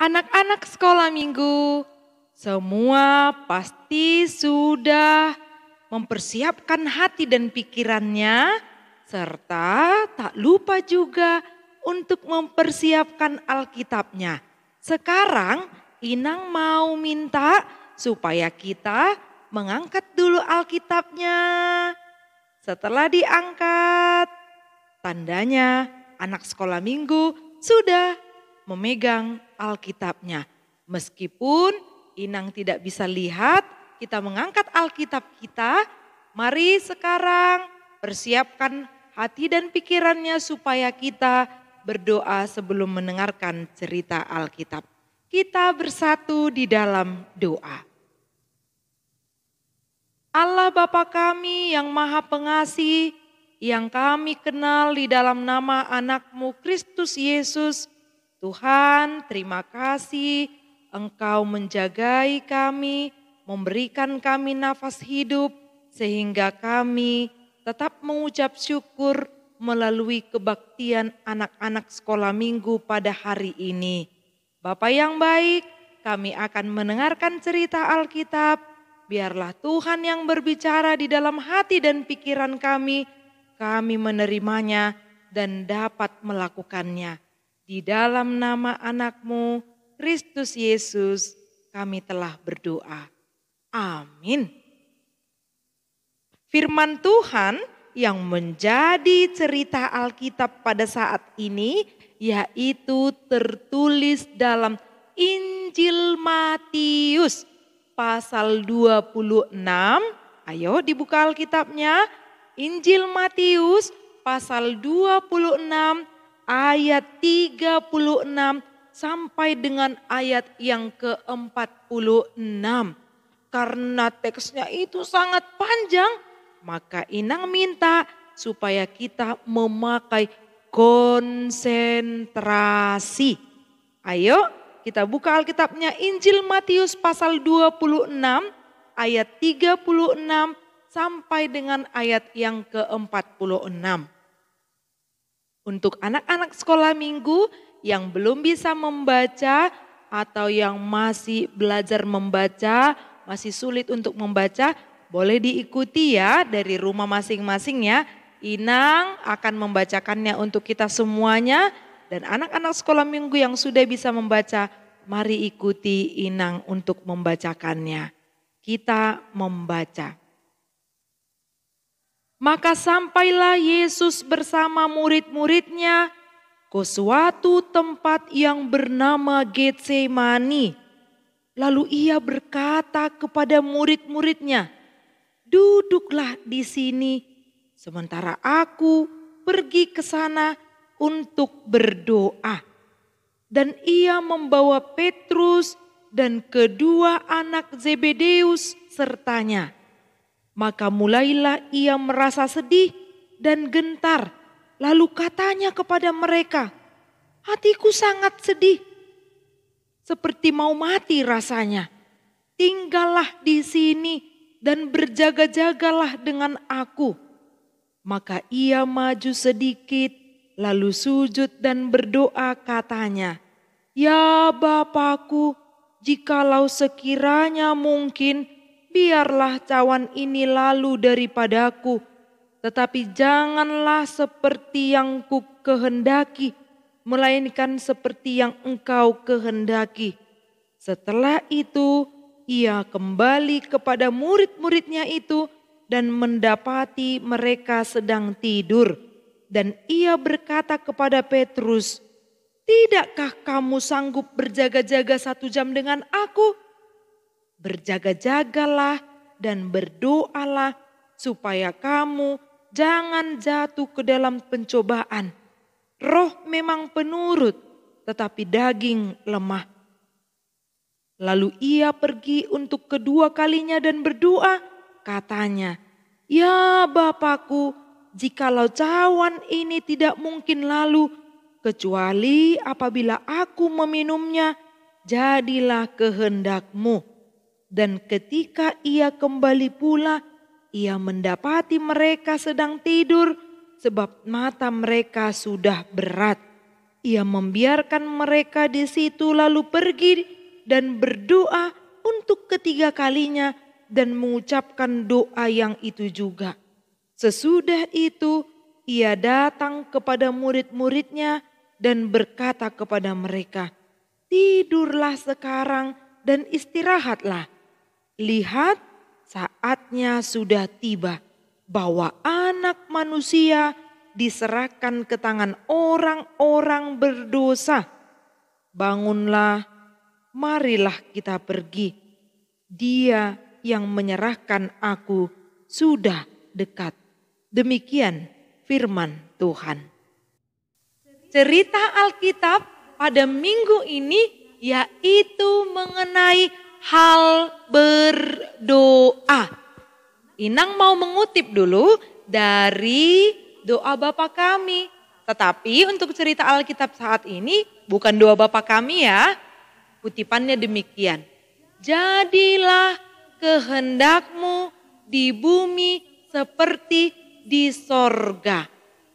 anak-anak sekolah minggu, semua pasti sudah mempersiapkan hati dan pikirannya, serta tak lupa juga untuk mempersiapkan Alkitabnya. Sekarang Inang mau minta supaya kita mengangkat dulu Alkitabnya. Setelah diangkat, tandanya anak sekolah minggu sudah memegang Alkitabnya. Meskipun Inang tidak bisa lihat, kita mengangkat Alkitab kita, mari sekarang persiapkan hati dan pikirannya supaya kita berdoa sebelum mendengarkan cerita Alkitab. Kita bersatu di dalam doa. Allah Bapa kami yang maha pengasih, yang kami kenal di dalam nama anakmu Kristus Yesus, Tuhan, terima kasih Engkau menjagai kami, memberikan kami nafas hidup, sehingga kami tetap mengucap syukur melalui kebaktian anak-anak sekolah minggu pada hari ini. Bapak yang baik, kami akan mendengarkan cerita Alkitab. Biarlah Tuhan yang berbicara di dalam hati dan pikiran kami, kami menerimanya dan dapat melakukannya. Di dalam nama anakmu, Kristus Yesus, kami telah berdoa. Amin. Firman Tuhan yang menjadi cerita Alkitab pada saat ini yaitu tertulis dalam Injil Matius pasal 26. Ayo dibuka Alkitabnya. Injil Matius pasal 26 ayat 36 sampai dengan ayat yang ke-46. Karena teksnya itu sangat panjang, maka Inang minta supaya kita memakai konsentrasi. Ayo kita buka Alkitabnya Injil Matius pasal 26 ayat 36 sampai dengan ayat yang ke-46. Untuk anak-anak sekolah minggu yang belum bisa membaca atau yang masih belajar membaca, masih sulit untuk membaca, boleh diikuti ya dari rumah masing-masing ya. Inang akan membacakannya untuk kita semuanya dan anak-anak sekolah minggu yang sudah bisa membaca, mari ikuti Inang untuk membacakannya. Kita membaca. Maka sampailah Yesus bersama murid-muridnya ke suatu tempat yang bernama Getsemani. Lalu ia berkata kepada murid-muridnya, "Duduklah di sini sementara aku pergi ke sana untuk berdoa." Dan ia membawa Petrus dan kedua anak Zebedeus sertanya. Maka mulailah ia merasa sedih dan gentar. Lalu katanya kepada mereka, "Hatiku sangat sedih, seperti mau mati rasanya. Tinggallah di sini dan berjaga-jagalah dengan aku." Maka ia maju sedikit, lalu sujud dan berdoa, katanya, "Ya Bapakku, jikalau sekiranya mungkin..." biarlah cawan ini lalu daripadaku, tetapi janganlah seperti yang ku kehendaki, melainkan seperti yang engkau kehendaki. Setelah itu, ia kembali kepada murid-muridnya itu dan mendapati mereka sedang tidur. Dan ia berkata kepada Petrus, Tidakkah kamu sanggup berjaga-jaga satu jam dengan aku?' berjaga-jagalah dan berdoalah supaya kamu jangan jatuh ke dalam pencobaan. Roh memang penurut, tetapi daging lemah. Lalu ia pergi untuk kedua kalinya dan berdoa, katanya, Ya Bapakku, jikalau cawan ini tidak mungkin lalu, kecuali apabila aku meminumnya, jadilah kehendakmu.' Dan ketika ia kembali pula, ia mendapati mereka sedang tidur, sebab mata mereka sudah berat. Ia membiarkan mereka di situ, lalu pergi dan berdoa untuk ketiga kalinya, dan mengucapkan doa yang itu juga. Sesudah itu, ia datang kepada murid-muridnya dan berkata kepada mereka, "Tidurlah sekarang dan istirahatlah." Lihat saatnya sudah tiba bahwa anak manusia diserahkan ke tangan orang-orang berdosa. Bangunlah, marilah kita pergi. Dia yang menyerahkan aku sudah dekat. Demikian firman Tuhan. Cerita Alkitab pada minggu ini yaitu mengenai hal berdoa. Inang mau mengutip dulu dari doa Bapa kami. Tetapi untuk cerita Alkitab saat ini bukan doa Bapa kami ya. Kutipannya demikian. Jadilah kehendakmu di bumi seperti di sorga.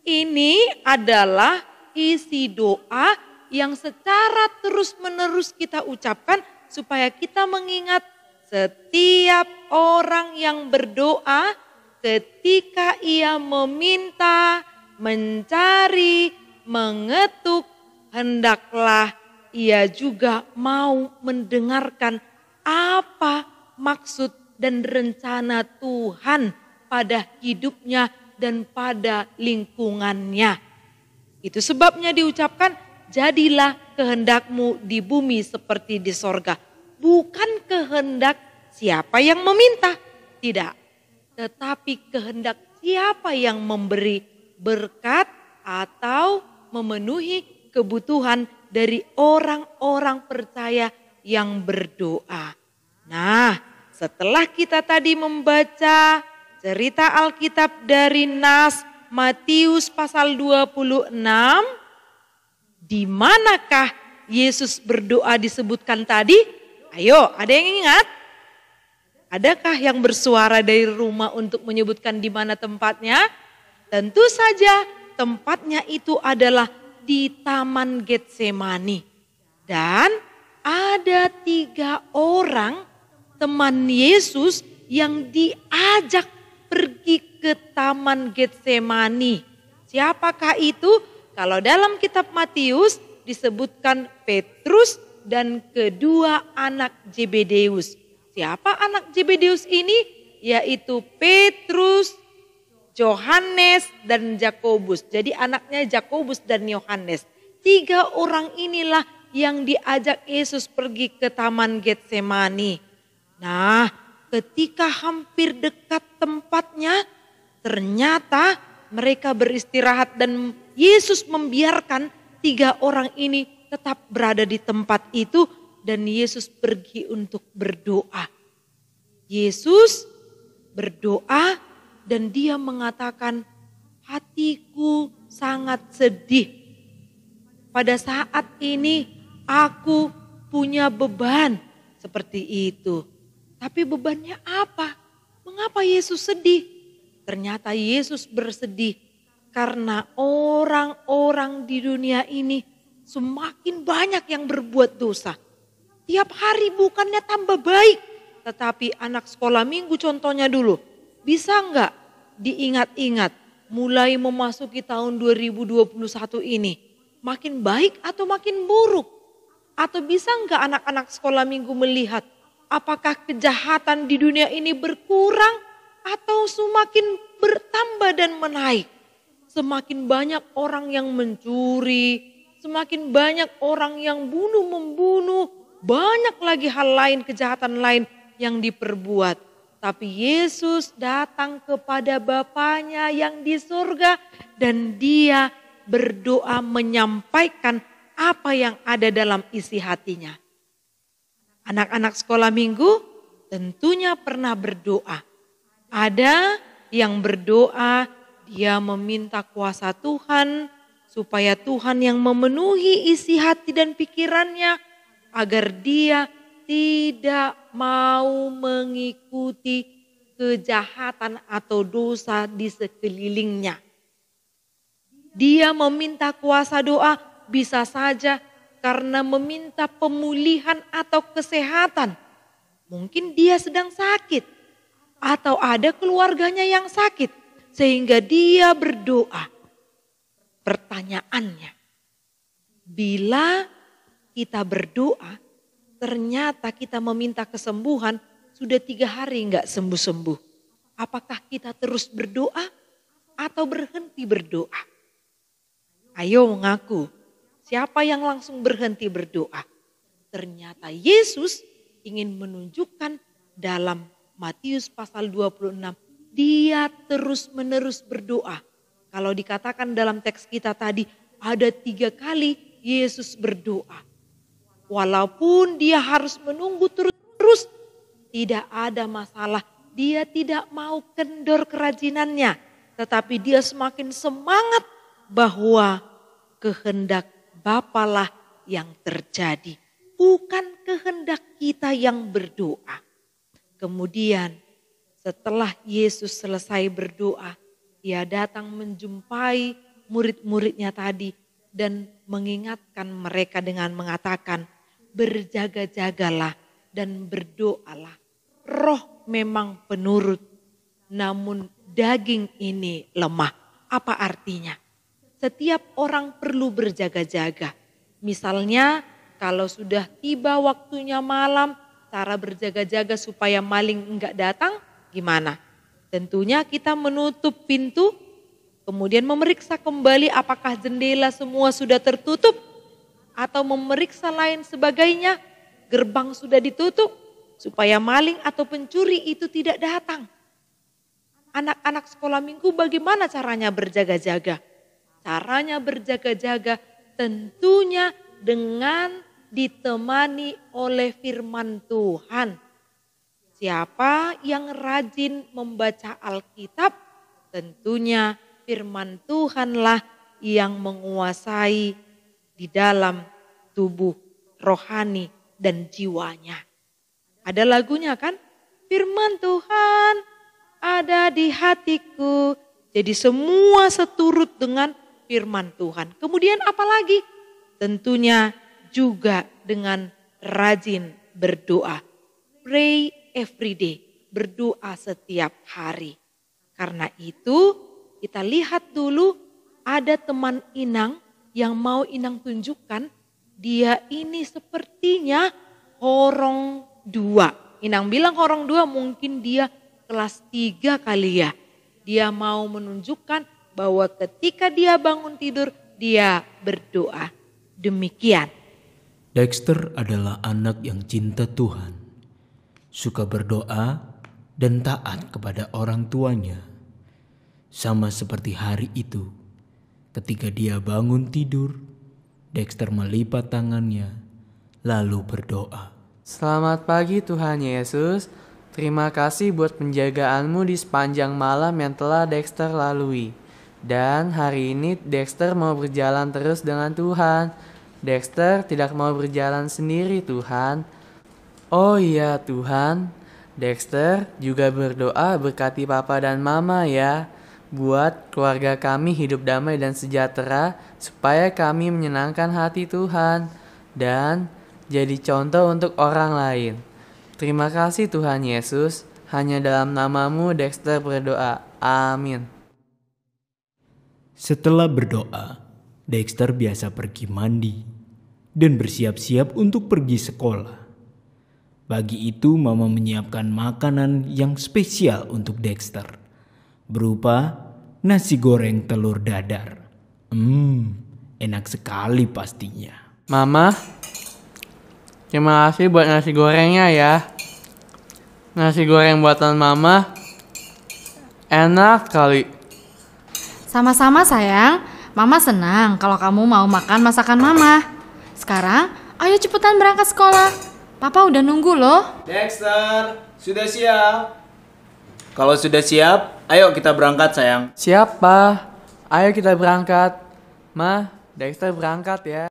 Ini adalah isi doa yang secara terus-menerus kita ucapkan supaya kita mengingat setiap orang yang berdoa ketika ia meminta, mencari, mengetuk, hendaklah ia juga mau mendengarkan apa maksud dan rencana Tuhan pada hidupnya dan pada lingkungannya. Itu sebabnya diucapkan, jadilah kehendakmu di bumi seperti di sorga. Bukan kehendak siapa yang meminta, tidak. Tetapi kehendak siapa yang memberi berkat atau memenuhi kebutuhan dari orang-orang percaya yang berdoa. Nah, setelah kita tadi membaca cerita Alkitab dari Nas Matius pasal 26 di manakah Yesus berdoa disebutkan tadi? Ayo, ada yang ingat? Adakah yang bersuara dari rumah untuk menyebutkan di mana tempatnya? Tentu saja tempatnya itu adalah di Taman Getsemani. Dan ada tiga orang teman Yesus yang diajak pergi ke Taman Getsemani. Siapakah itu? Kalau dalam kitab Matius disebutkan Petrus dan kedua anak Jebedeus. Siapa anak Jebedeus ini? Yaitu Petrus, Johannes, dan Jakobus. Jadi anaknya Jakobus dan Yohanes. Tiga orang inilah yang diajak Yesus pergi ke taman Getsemani. Nah, ketika hampir dekat tempatnya, ternyata mereka beristirahat dan Yesus membiarkan tiga orang ini tetap berada di tempat itu dan Yesus pergi untuk berdoa. Yesus berdoa dan dia mengatakan hatiku sangat sedih. Pada saat ini aku punya beban seperti itu. Tapi bebannya apa? Mengapa Yesus sedih? Ternyata Yesus bersedih karena orang-orang di dunia ini semakin banyak yang berbuat dosa. Tiap hari bukannya tambah baik. Tetapi anak sekolah minggu contohnya dulu. Bisa enggak diingat-ingat mulai memasuki tahun 2021 ini. Makin baik atau makin buruk? Atau bisa enggak anak-anak sekolah minggu melihat apakah kejahatan di dunia ini berkurang atau semakin bertambah dan menaik semakin banyak orang yang mencuri, semakin banyak orang yang bunuh-membunuh, banyak lagi hal lain, kejahatan lain yang diperbuat. Tapi Yesus datang kepada Bapaknya yang di surga dan dia berdoa menyampaikan apa yang ada dalam isi hatinya. Anak-anak sekolah minggu tentunya pernah berdoa. Ada yang berdoa dia meminta kuasa Tuhan supaya Tuhan yang memenuhi isi hati dan pikirannya agar dia tidak mau mengikuti kejahatan atau dosa di sekelilingnya. Dia meminta kuasa doa bisa saja karena meminta pemulihan atau kesehatan. Mungkin dia sedang sakit, atau ada keluarganya yang sakit, sehingga dia berdoa. Pertanyaannya, bila kita berdoa, ternyata kita meminta kesembuhan sudah tiga hari enggak sembuh-sembuh. Apakah kita terus berdoa atau berhenti berdoa? Ayo mengaku, siapa yang langsung berhenti berdoa? Ternyata Yesus ingin menunjukkan dalam Matius pasal 26 dia terus-menerus berdoa. Kalau dikatakan dalam teks kita tadi, ada tiga kali Yesus berdoa. Walaupun dia harus menunggu terus-terus, tidak ada masalah. Dia tidak mau kendor kerajinannya, tetapi dia semakin semangat bahwa kehendak Bapalah yang terjadi, bukan kehendak kita yang berdoa. Kemudian setelah Yesus selesai berdoa, ia datang menjumpai murid-muridnya tadi dan mengingatkan mereka dengan mengatakan, berjaga-jagalah dan berdoalah. Roh memang penurut, namun daging ini lemah. Apa artinya? Setiap orang perlu berjaga-jaga. Misalnya, kalau sudah tiba waktunya malam, cara berjaga-jaga supaya maling enggak datang, gimana? Tentunya kita menutup pintu, kemudian memeriksa kembali apakah jendela semua sudah tertutup atau memeriksa lain sebagainya, gerbang sudah ditutup supaya maling atau pencuri itu tidak datang. Anak-anak sekolah minggu bagaimana caranya berjaga-jaga? Caranya berjaga-jaga tentunya dengan ditemani oleh firman Tuhan Siapa yang rajin membaca Alkitab, tentunya firman Tuhanlah yang menguasai di dalam tubuh rohani dan jiwanya. Ada lagunya kan? Firman Tuhan ada di hatiku. Jadi semua seturut dengan firman Tuhan. Kemudian apalagi Tentunya juga dengan rajin berdoa. Pray every day, berdoa setiap hari. Karena itu kita lihat dulu ada teman Inang yang mau Inang tunjukkan dia ini sepertinya horong dua. Inang bilang horong dua mungkin dia kelas tiga kali ya. Dia mau menunjukkan bahwa ketika dia bangun tidur dia berdoa. Demikian. Dexter adalah anak yang cinta Tuhan suka berdoa dan taat kepada orang tuanya. Sama seperti hari itu, ketika dia bangun tidur, Dexter melipat tangannya lalu berdoa. Selamat pagi Tuhan Yesus. Terima kasih buat penjagaanmu di sepanjang malam yang telah Dexter lalui. Dan hari ini Dexter mau berjalan terus dengan Tuhan. Dexter tidak mau berjalan sendiri Tuhan Oh iya Tuhan, Dexter juga berdoa berkati papa dan mama ya, buat keluarga kami hidup damai dan sejahtera, supaya kami menyenangkan hati Tuhan, dan jadi contoh untuk orang lain. Terima kasih Tuhan Yesus, hanya dalam namamu Dexter berdoa. Amin. Setelah berdoa, Dexter biasa pergi mandi dan bersiap-siap untuk pergi sekolah. Pagi itu Mama menyiapkan makanan yang spesial untuk Dexter. Berupa nasi goreng telur dadar. Hmm, enak sekali pastinya. Mama, terima kasih buat nasi gorengnya ya. Nasi goreng buatan Mama enak kali. Sama-sama sayang, Mama senang kalau kamu mau makan masakan Mama. Sekarang, ayo cepetan berangkat sekolah. Papa udah nunggu loh. Dexter, sudah siap? Kalau sudah siap, ayo kita berangkat sayang. Siap, Pa. Ayo kita berangkat. Ma, Dexter berangkat ya.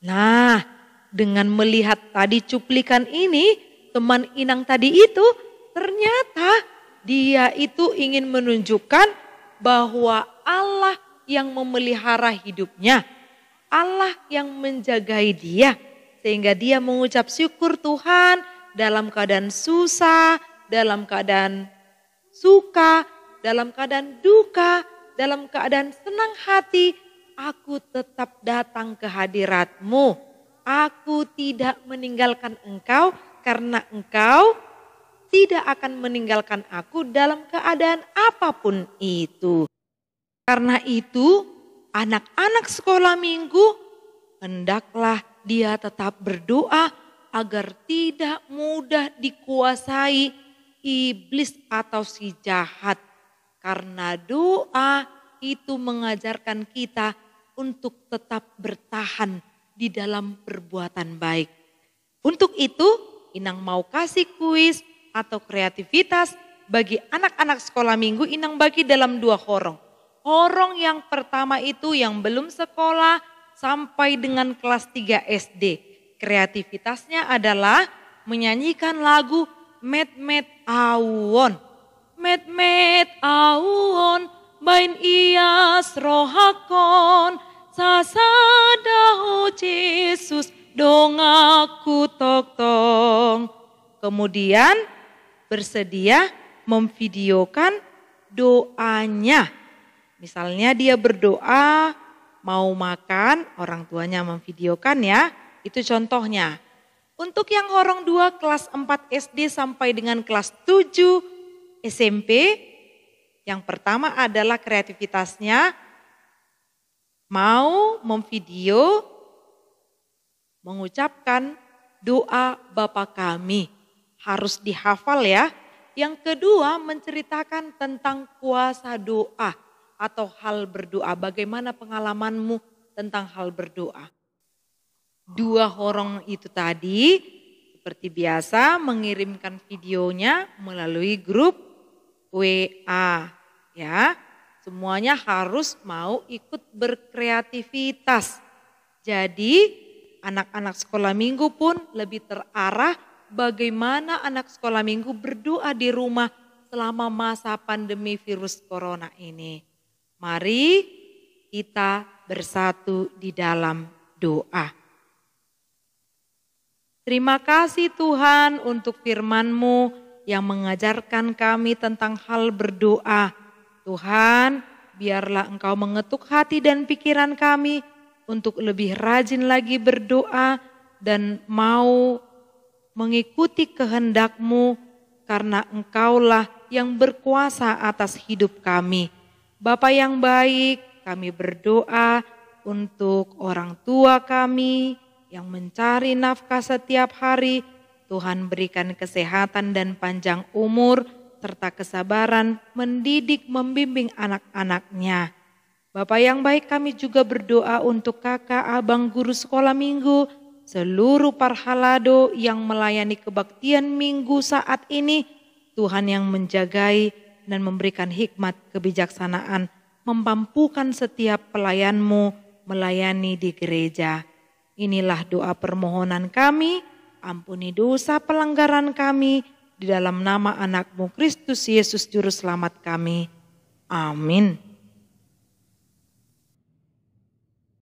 Nah, dengan melihat tadi cuplikan ini, teman Inang tadi itu ternyata dia itu ingin menunjukkan bahwa Allah yang memelihara hidupnya, Allah yang menjagai dia, sehingga dia mengucap syukur Tuhan dalam keadaan susah, dalam keadaan suka, dalam keadaan duka, dalam keadaan senang hati, aku tetap datang ke hadiratmu. Aku tidak meninggalkan engkau karena engkau tidak akan meninggalkan aku dalam keadaan apapun itu. Karena itu, anak-anak sekolah minggu hendaklah dia tetap berdoa agar tidak mudah dikuasai iblis atau si jahat. Karena doa itu mengajarkan kita untuk tetap bertahan di dalam perbuatan baik. Untuk itu, Inang mau kasih kuis atau kreativitas bagi anak-anak sekolah minggu Inang bagi dalam dua horong. Horong yang pertama itu yang belum sekolah, sampai dengan kelas 3 SD. Kreativitasnya adalah menyanyikan lagu Met-met awon. Met-met awon bain ias rohakon sasadaho Yesus dong aku tok tong. Kemudian bersedia memvideokan doanya. Misalnya dia berdoa mau makan, orang tuanya memvideokan ya. Itu contohnya. Untuk yang horong 2 kelas 4 SD sampai dengan kelas 7 SMP, yang pertama adalah kreativitasnya mau memvideo mengucapkan doa Bapa kami harus dihafal ya. Yang kedua menceritakan tentang kuasa doa atau hal berdoa? Bagaimana pengalamanmu tentang hal berdoa? Dua horong itu tadi seperti biasa mengirimkan videonya melalui grup WA ya. Semuanya harus mau ikut berkreativitas. Jadi anak-anak sekolah minggu pun lebih terarah bagaimana anak sekolah minggu berdoa di rumah selama masa pandemi virus corona ini. Mari kita bersatu di dalam doa. Terima kasih Tuhan untuk firman-Mu yang mengajarkan kami tentang hal berdoa. Tuhan, biarlah Engkau mengetuk hati dan pikiran kami untuk lebih rajin lagi berdoa dan mau mengikuti kehendak-Mu karena Engkaulah yang berkuasa atas hidup kami. Bapa yang baik, kami berdoa untuk orang tua kami yang mencari nafkah setiap hari. Tuhan berikan kesehatan dan panjang umur serta kesabaran mendidik membimbing anak-anaknya. Bapak yang baik kami juga berdoa untuk kakak abang guru sekolah minggu, seluruh parhalado yang melayani kebaktian minggu saat ini, Tuhan yang menjagai, dan memberikan hikmat kebijaksanaan, memampukan setiap pelayanmu melayani di gereja. Inilah doa permohonan kami, ampuni dosa pelanggaran kami, di dalam nama anakmu Kristus Yesus Juru Selamat kami. Amin.